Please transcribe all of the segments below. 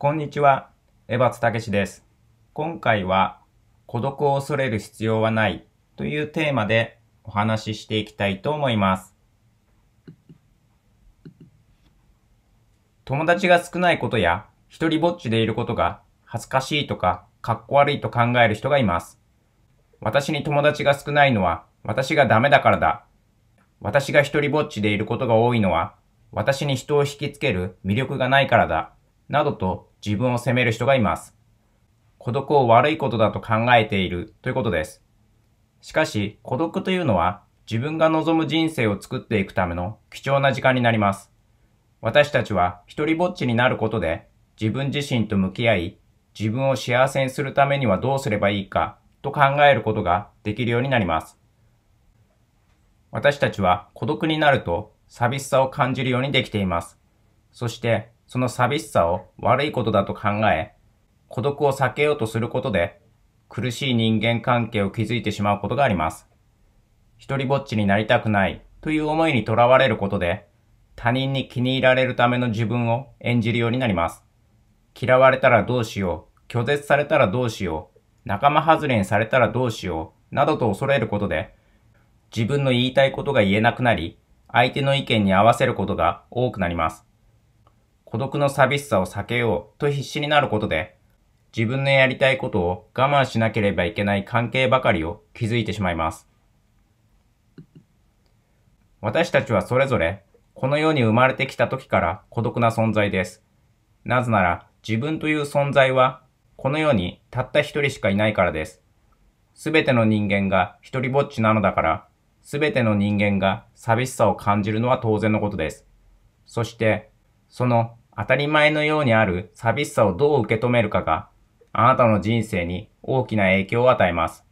こんにちは、江松武です。今回は、孤独を恐れる必要はないというテーマでお話ししていきたいと思います。友達が少ないことや、一人ぼっちでいることが恥ずかしいとか、かっこ悪いと考える人がいます。私に友達が少ないのは、私がダメだからだ。私が一人ぼっちでいることが多いのは、私に人を引きつける魅力がないからだ。などと自分を責める人がいます。孤独を悪いことだと考えているということです。しかし、孤独というのは自分が望む人生を作っていくための貴重な時間になります。私たちは一人ぼっちになることで自分自身と向き合い、自分を幸せにするためにはどうすればいいかと考えることができるようになります。私たちは孤独になると寂しさを感じるようにできています。そしてその寂しさを悪いことだと考え、孤独を避けようとすることで、苦しい人間関係を築いてしまうことがあります。一人ぼっちになりたくないという思いにとらわれることで、他人に気に入られるための自分を演じるようになります。嫌われたらどうしよう、拒絶されたらどうしよう、仲間外れにされたらどうしよう、などと恐れることで、自分の言いたいことが言えなくなり、相手の意見に合わせることが多くなります。孤独の寂しさを避けようと必死になることで、自分のやりたいことを我慢しなければいけない関係ばかりを築いてしまいます。私たちはそれぞれ、この世に生まれてきた時から孤独な存在です。なぜなら、自分という存在は、この世にたった一人しかいないからです。すべての人間が一人ぼっちなのだから、すべての人間が寂しさを感じるのは当然のことです。そして、その当たり前のようにある寂しさをどう受け止めるかが、あなたの人生に大きな影響を与えます。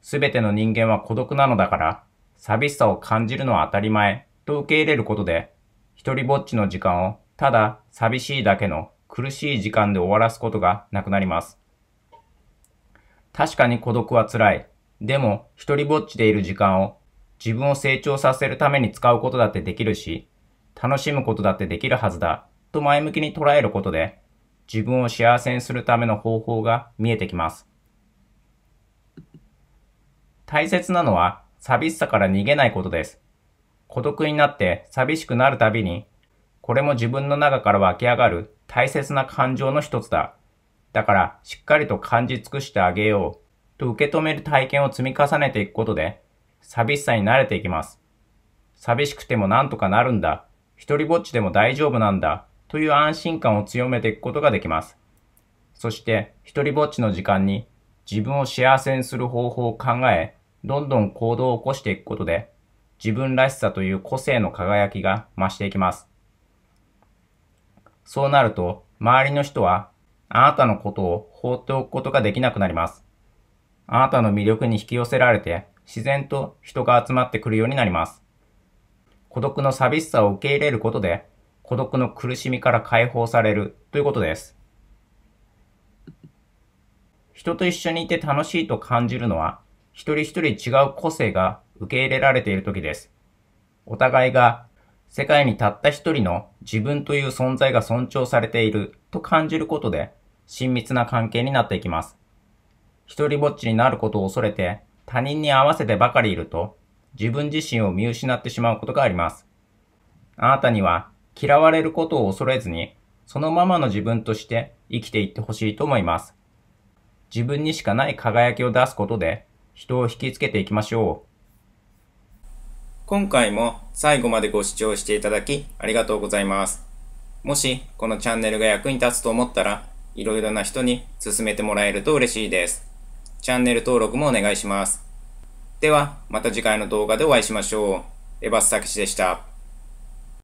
すべての人間は孤独なのだから、寂しさを感じるのは当たり前と受け入れることで、一人ぼっちの時間をただ寂しいだけの苦しい時間で終わらすことがなくなります。確かに孤独は辛い。でも、一人ぼっちでいる時間を自分を成長させるために使うことだってできるし、楽しむことだってできるはずだ。と前向きに捉えることで、自分を幸せにするための方法が見えてきます。大切なのは寂しさから逃げないことです。孤独になって寂しくなるたびに、これも自分の中から湧き上がる大切な感情の一つだ。だからしっかりと感じ尽くしてあげようと受け止める体験を積み重ねていくことで、寂しさに慣れていきます。寂しくても何とかなるんだ。一人ぼっちでも大丈夫なんだ。という安心感を強めていくことができます。そして、一人ぼっちの時間に自分を幸せにする方法を考え、どんどん行動を起こしていくことで、自分らしさという個性の輝きが増していきます。そうなると、周りの人は、あなたのことを放っておくことができなくなります。あなたの魅力に引き寄せられて、自然と人が集まってくるようになります。孤独の寂しさを受け入れることで、孤独の苦しみから解放されるということです。人と一緒にいて楽しいと感じるのは、一人一人違う個性が受け入れられている時です。お互いが世界にたった一人の自分という存在が尊重されていると感じることで、親密な関係になっていきます。一人ぼっちになることを恐れて、他人に合わせてばかりいると、自分自身を見失ってしまうことがあります。あなたには嫌われることを恐れずに、そのままの自分として生きていってほしいと思います。自分にしかない輝きを出すことで、人を引きつけていきましょう。今回も最後までご視聴していただきありがとうございます。もしこのチャンネルが役に立つと思ったら、いろいろな人に勧めてもらえると嬉しいです。チャンネル登録もお願いします。では、また次回の動画でお会いしましょう。エバス・タキシでした。